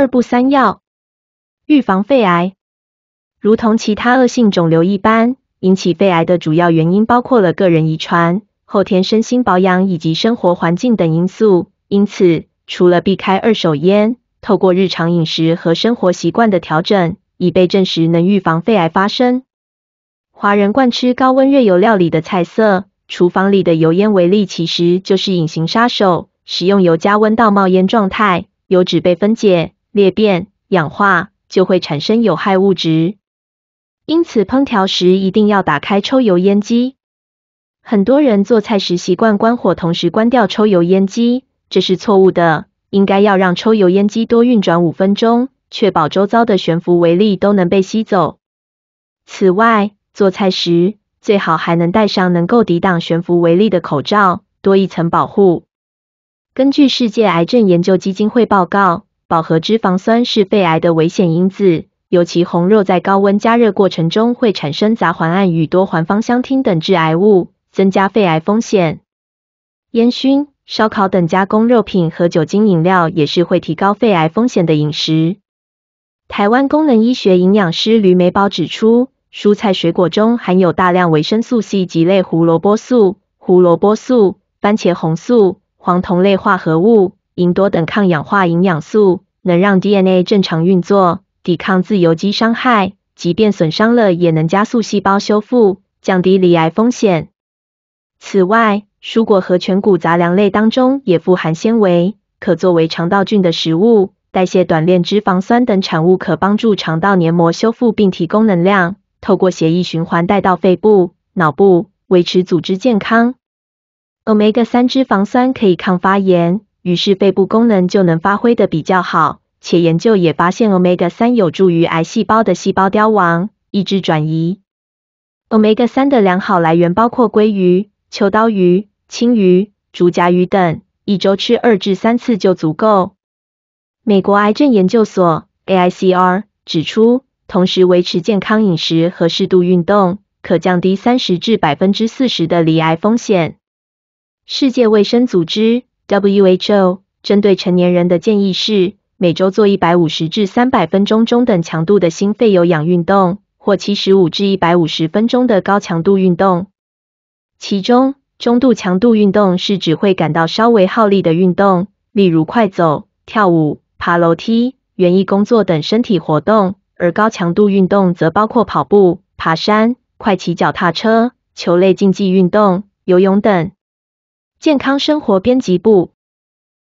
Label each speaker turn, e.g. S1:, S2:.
S1: 二不三要预防肺癌。如同其他恶性肿瘤一般，引起肺癌的主要原因包括了个人遗传、后天身心保养以及生活环境等因素。因此，除了避开二手烟，透过日常饮食和生活习惯的调整，已被证实能预防肺癌发生。华人惯吃高温热油料理的菜色，厨房里的油烟为例，其实就是隐形杀手。食用油加温到冒烟状态，油脂被分解。裂变、氧化就会产生有害物质，因此烹调时一定要打开抽油烟机。很多人做菜时习惯关火，同时关掉抽油烟机，这是错误的，应该要让抽油烟机多运转五分钟，确保周遭的悬浮微粒都能被吸走。此外，做菜时最好还能戴上能够抵挡悬浮微粒的口罩，多一层保护。根据世界癌症研究基金会报告。饱和脂肪酸是肺癌的危险因子，尤其红肉在高温加热过程中会产生杂环胺与多环芳香烃等致癌物，增加肺癌风险。烟熏、烧烤等加工肉品和酒精饮料也是会提高肺癌风险的饮食。台湾功能医学营养师吕美宝指出，蔬菜水果中含有大量维生素 C 及类胡萝卜素、胡萝卜素、番茄红素、黄酮类化合物。多等抗氧化营养素能让 DNA 正常运作，抵抗自由基伤害，即便损伤了也能加速细胞修复，降低罹癌风险。此外，蔬果和全谷杂粮类当中也富含纤维，可作为肠道菌的食物，代谢短链脂肪酸等产物可帮助肠道黏膜修复并提供能量，透过血液循环带到肺部、脑部，维持组织健康。Omega 三脂肪酸可以抗发炎。于是肺部功能就能发挥的比较好，且研究也发现 o m e g a 三有助于癌细胞的细胞凋亡、抑制转移。omega 三的良好来源包括鲑鱼、秋刀鱼、青鱼、竹荚鱼等，一周吃二至三次就足够。美国癌症研究所 （AICR） 指出，同时维持健康饮食和适度运动，可降低三十至百分之四十的罹癌风险。世界卫生组织。WHO 针对成年人的建议是，每周做一百五十至三百分钟中等强度的心肺有氧运动，或七十五至一百五十分钟的高强度运动。其中，中度强度运动是指会感到稍微耗力的运动，例如快走、跳舞、爬楼梯、园艺工作等身体活动；而高强度运动则包括跑步、爬山、快骑脚踏车、球类竞技运动、游泳等。健康生活编辑部。